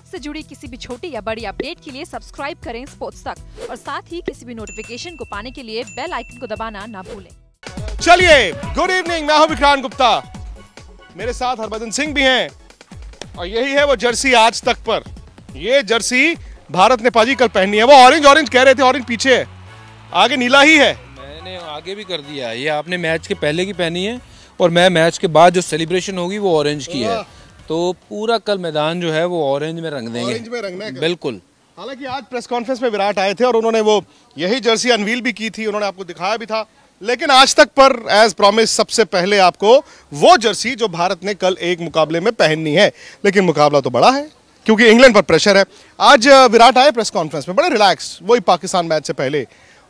sports से जुड़ी किसी भी छोटी या बड़ी अपडेट के लिए सब्सक्राइब करें स्पोर्ट्स तक और साथ ही किसी भी नोटिफिकेशन को पाने के लिए बेल आइकन को दबाना ना भूलें चलिए गुड इवनिंग मैं हूं विक्रांत गुप्ता मेरे साथ हरभजन सिंह भी हैं और यही है वो जर्सी आज तक पर ये जर्सी भारत ने पाजी कल पहनी है वो ऑरेंज ऑरेंज कह रहे थे ऑरेंज पीछे आगे नीला ही है मैंने आगे भी कर दिया ये आपने मैच के पहले की पहनी है और मैं मैच के बाद जो सेलिब्रेशन होगी वो ऑरेंज की है तो पूरा कल मैदान जो है वो ऑरेंज में रंग देंगे ऑरेंज में रंगना है बिल्कुल हालांकि आज प्रेस कॉन्फ्रेंस में विराट आए थे और उन्होंने वो यही जर्सी अनवील भी की थी उन्होंने आपको दिखाया भी था लेकिन आज तक पर एज प्रॉमिस सबसे पहले आपको वो जर्सी जो भारत ने कल एक मुकाबले में पहननी है लेकिन मुकाबला तो बड़ा है क्योंकि इंग्लैंड पर प्रेशर है आज विराट आए प्रेस कॉन्फ्रेंस में बड़े रिलैक्स वही पाकिस्तान मैच से पहले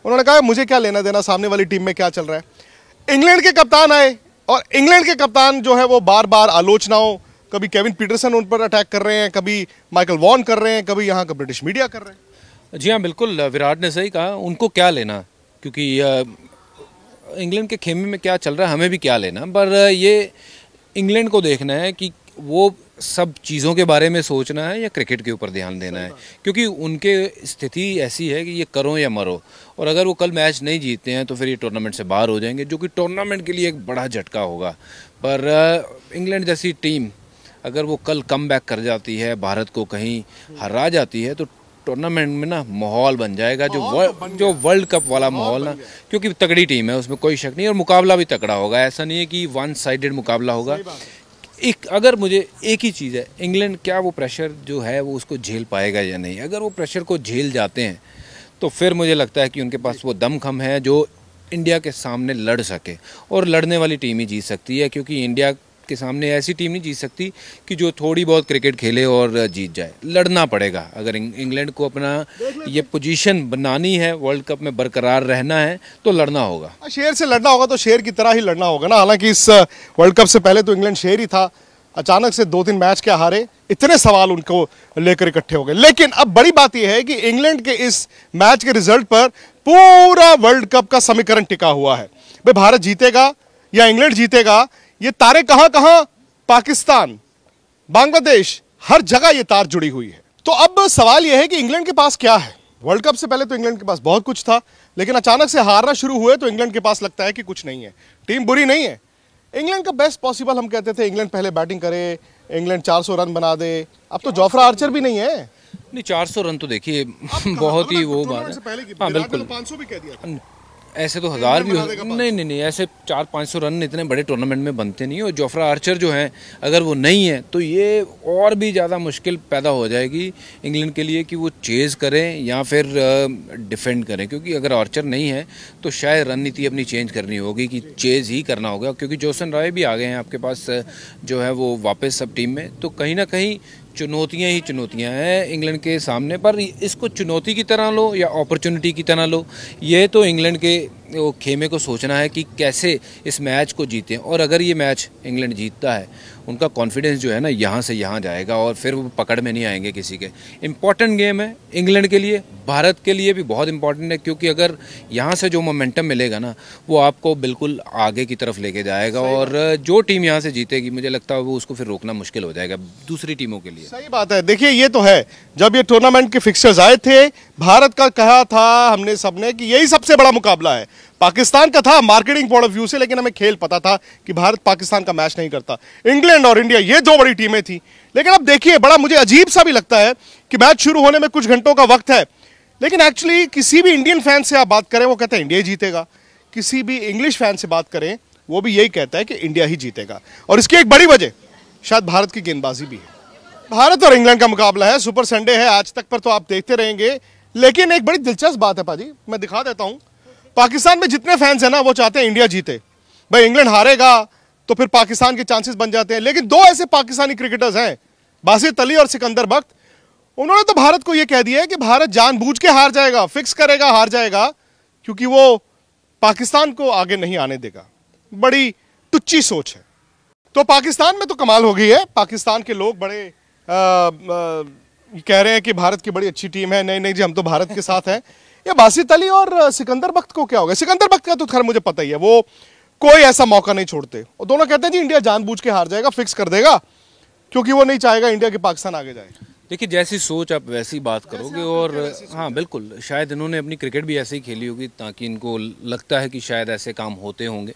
उन्होंने कहा मुझे क्या लेना देना सामने वाली टीम में क्या चल रहा है इंग्लैंड के कप्तान आए और इंग्लैंड के कप्तान जो है वो बार बार आलोचनाओं कभी केविन पीटरसन उन पर अटैक कर रहे हैं कभी माइकल वॉन कर रहे हैं कभी यहाँ का ब्रिटिश मीडिया कर रहे हैं जी हाँ बिल्कुल विराट ने सही कहा उनको क्या लेना क्योंकि इंग्लैंड के खेमे में क्या चल रहा है हमें भी क्या लेना पर ये इंग्लैंड को देखना है कि वो सब चीज़ों के बारे में सोचना है या क्रिकेट के ऊपर ध्यान देना है क्योंकि उनके स्थिति ऐसी है कि ये करो या मरो और अगर वो कल मैच नहीं जीतते हैं तो फिर ये टूर्नामेंट से बाहर हो जाएंगे जो कि टूर्नामेंट के लिए एक बड़ा झटका होगा पर इंग्लैंड जैसी टीम अगर वो कल कम बैक कर जाती है भारत को कहीं हरा जाती है तो टूर्नामेंट में ना माहौल बन जाएगा जो वर, तो जो वर्ल्ड कप वाला माहौल ना क्योंकि तगड़ी टीम है उसमें कोई शक नहीं और मुकाबला भी तगड़ा होगा ऐसा नहीं है कि वन साइडेड मुकाबला होगा एक अगर मुझे एक ही चीज़ है इंग्लैंड क्या वो प्रेशर जो है वो उसको झेल पाएगा या नहीं अगर वो प्रेशर को झेल जाते हैं तो फिर मुझे लगता है कि उनके पास वो दमखम है जो इंडिया के सामने लड़ सके और लड़ने वाली टीम ही जीत सकती है क्योंकि इंडिया के सामने ऐसी टीम नहीं जीत सकती कि जो थोड़ी बहुत क्रिकेट खेले और जीत जाए लड़ना पड़ेगा अगर इंग्लैंड को अपना ये पोजीशन बनानी है वर्ल्ड कप में बरकरार रहना है तो लड़ना होगा हाँ, शेर से लड़ना होगा तो शेर की तरह ही लड़ना होगा ना हालांकि इस वर्ल्ड कप से पहले तो इंग्लैंड शेर ही था अचानक से दो तीन मैच के हारे इतने सवाल उनको लेकर इकट्ठे हो गए लेकिन अब बड़ी बात यह है कि इंग्लैंड के इस मैच के रिजल्ट पर पूरा वर्ल्ड कप का समीकरण टिका हुआ है भाई भारत जीतेगा या इंग्लैंड जीतेगा ये तारे कहां कहां पाकिस्तान बांग्लादेश हर जगह ये तार जुड़ी हुई है तो अब सवाल यह है कि इंग्लैंड के पास क्या है वर्ल्ड कप से पहले तो इंग्लैंड के पास बहुत कुछ था लेकिन अचानक से हारना शुरू हुए तो इंग्लैंड के पास लगता है कि कुछ नहीं है टीम बुरी नहीं है इंग्लैंड का बेस्ट पॉसिबल हम कहते थे इंग्लैंड पहले बैटिंग करे इंग्लैंड 400 रन बना दे अब तो जोफ्रा आर्चर भी नहीं है नहीं 400 रन तो देखिए बहुत ही वो बात है हाँ बिल्कुल सौ भी कह दिया ऐसे तो हज़ार भी हो नहीं नहीं नहीं ऐसे चार पाँच सौ रन इतने बड़े टूर्नामेंट में बनते नहीं और जोफ्रा आर्चर जो हैं अगर वो नहीं है तो ये और भी ज़्यादा मुश्किल पैदा हो जाएगी इंग्लैंड के लिए कि वो चेज़ करें या फिर डिफेंड करें क्योंकि अगर आर्चर नहीं है तो शायद रणनीति अपनी चेंज करनी होगी कि चेज़ ही करना होगा क्योंकि जोसन राय भी आ गए हैं आपके पास जो है वो वापस सब टीम में तो कहीं ना कहीं चुनौतियाँ ही चुनौतियाँ हैं इंग्लैंड के सामने पर इसको चुनौती की तरह लो या अपॉर्चुनिटी की तरह लो ये तो इंग्लैंड के वो खेमे को सोचना है कि कैसे इस मैच को जीतें और अगर ये मैच इंग्लैंड जीतता है उनका कॉन्फिडेंस जो है ना यहाँ से यहाँ जाएगा और फिर वो पकड़ में नहीं आएंगे किसी के इम्पॉर्टेंट गेम है इंग्लैंड के लिए भारत के लिए भी बहुत इंपॉर्टेंट है क्योंकि अगर यहाँ से जो मोमेंटम मिलेगा ना वो आपको बिल्कुल आगे की तरफ लेके जाएगा और जो टीम यहाँ से जीतेगी मुझे लगता है वो उसको फिर रोकना मुश्किल हो जाएगा दूसरी टीमों के लिए सही बात है देखिए ये तो है जब ये टूर्नामेंट के फिक्सर्स आए थे भारत का कहा था हमने सबने कि यही सबसे बड़ा मुकाबला है पाकिस्तान का था मार्केटिंग पॉइंट ऑफ व्यू से लेकिन हमें खेल पता था कि भारत पाकिस्तान का मैच नहीं करता इंग्लैंड और इंडिया ये दो बड़ी टीमें थी लेकिन अब देखिए बड़ा मुझे अजीब सा भी लगता है कि मैच शुरू होने में कुछ घंटों का वक्त है लेकिन एक्चुअली किसी भी इंडियन फैन से आप बात करें वो कहते हैं इंडिया जीतेगा किसी भी इंग्लिश फैन से बात करें वो भी यही कहता है कि इंडिया ही जीतेगा और इसकी एक बड़ी वजह शायद भारत की गेंदबाजी भी है भारत और इंग्लैंड का मुकाबला है सुपर संडे है आज तक पर तो आप देखते रहेंगे लेकिन एक बड़ी दिलचस्प बात है पाजी मैं दिखा देता हूँ पाकिस्तान में जितने फैंस हैं ना वो चाहते हैं इंडिया जीते भाई इंग्लैंड हारेगा तो फिर पाकिस्तान के चांसेस बन जाते हैं लेकिन दो ऐसे पाकिस्तानी क्रिकेटर्स हैं बासित अली और सिकंदर बख्त उन्होंने तो भारत को यह कह दिया है कि भारत जानबूझ के हार जाएगा फिक्स करेगा हार जाएगा क्योंकि वो पाकिस्तान को आगे नहीं आने देगा बड़ी तुच्ची सोच है तो पाकिस्तान में तो कमाल हो गई है पाकिस्तान के लोग बड़े आ, आ, कह रहे हैं कि भारत की बड़ी अच्छी टीम है नहीं नहीं जी हम तो भारत के साथ हैं या बासित अली और सिकंदर बख्त को क्या होगा सिकंदर बख्त का तो खैर मुझे पता ही है वो कोई ऐसा मौका नहीं छोड़ते और दोनों कहते हैं जी इंडिया जानबूझ के हार जाएगा फिक्स कर देगा क्योंकि वो नहीं चाहेगा इंडिया के पाकिस्तान आगे जाए देखिए जैसी सोच आप वैसी बात करोगे और हाँ बिल्कुल शायद इन्होंने अपनी क्रिकेट भी ऐसे ही खेली होगी ताकि इनको लगता है कि शायद ऐसे काम होते होंगे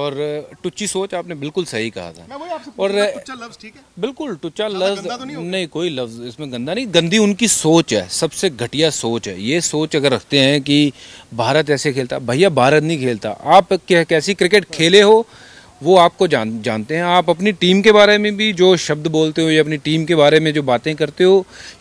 और टुच्ची सोच आपने बिल्कुल सही कहा था और टुच्चा लफ्ज ठीक है बिल्कुल टुच्चा लफ्ज तो नहीं, नहीं कोई लफ्ज इसमें गंदा नहीं गंदी उनकी सोच है सबसे घटिया सोच है ये सोच अगर रखते हैं कि भारत ऐसे खेलता भैया भारत नहीं खेलता आप कैसी क्रिकेट खेले हो वो आपको जान जानते हैं आप अपनी टीम के बारे में भी जो शब्द बोलते हो या अपनी टीम के बारे में जो बातें करते हो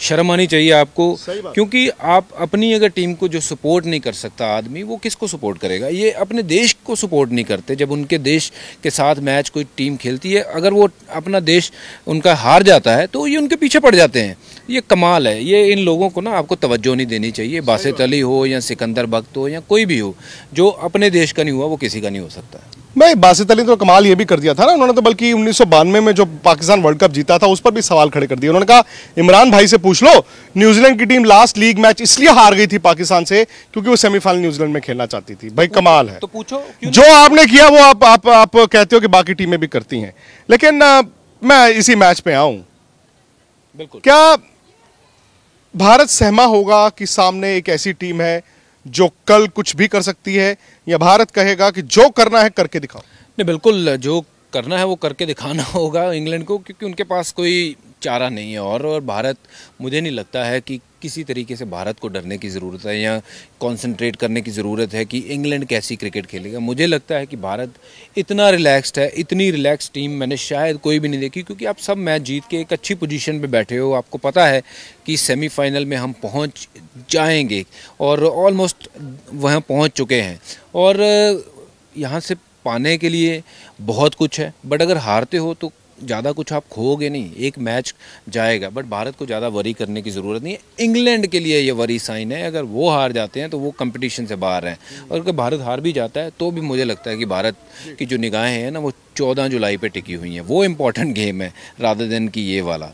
शर्म आनी चाहिए आपको क्योंकि आप अपनी अगर टीम को जो सपोर्ट नहीं कर सकता आदमी वो किसको सपोर्ट करेगा ये अपने देश को सपोर्ट नहीं करते जब उनके देश के साथ मैच कोई टीम खेलती है अगर वो अपना देश उनका हार जाता है तो ये उनके पीछे पड़ जाते हैं ये कमाल है ये इन लोगों को ना आपको तवज्जो नहीं देनी चाहिए बासित अली हो या सिकंदर भक्त हो या कोई भी हो जो अपने देश का नहीं हुआ वो किसी का नहीं हो सकता भाई बासित अली तो कमाल ये भी कर दिया था ना उन्होंने तो बल्कि उन्नीस में जो पाकिस्तान वर्ल्ड कप जीता था उस पर भी सवाल खड़े कर दिए उन्होंने कहा इमरान भाई से पूछ लो न्यूजीलैंड की टीम लास्ट लीग मैच इसलिए हार गई थी पाकिस्तान से क्योंकि वो सेमीफाइनल न्यूजीलैंड में खेलना चाहती थी भाई कमाल है तो पूछो जो आपने किया वो आप, आप, आप कहते हो कि बाकी टीमें भी करती हैं लेकिन मैं इसी मैच पे आऊँ बिल्कुल क्या भारत सहमा होगा कि सामने एक ऐसी टीम है जो कल कुछ भी कर सकती है या भारत कहेगा कि जो करना है करके दिखाओ नहीं बिल्कुल जो करना है वो करके दिखाना होगा इंग्लैंड को क्योंकि उनके पास कोई चारा नहीं है और और भारत मुझे नहीं लगता है कि किसी तरीके से भारत को डरने की ज़रूरत है या कंसंट्रेट करने की ज़रूरत है कि इंग्लैंड कैसी क्रिकेट खेलेगा मुझे लगता है कि भारत इतना रिलैक्स्ड है इतनी रिलैक्स टीम मैंने शायद कोई भी नहीं देखी क्योंकि आप सब मैच जीत के एक अच्छी पोजीशन पे बैठे हो आपको पता है कि सेमीफाइनल में हम पहुंच जाएंगे और ऑलमोस्ट वह पहुँच चुके हैं और यहाँ से पाने के लिए बहुत कुछ है बट अगर हारते हो तो ज़्यादा कुछ आप खोगे नहीं एक मैच जाएगा बट भारत को ज़्यादा वरी करने की ज़रूरत नहीं है इंग्लैंड के लिए ये वरी साइन है अगर वो हार जाते हैं तो वो कंपटीशन से बाहर हैं और अगर भारत हार भी जाता है तो भी मुझे लगता है कि भारत की जो निगाहें हैं ना वो चौदह जुलाई पर टिकी हुई हैं वो इम्पॉर्टेंट गेम है राधा दिन की ये वाला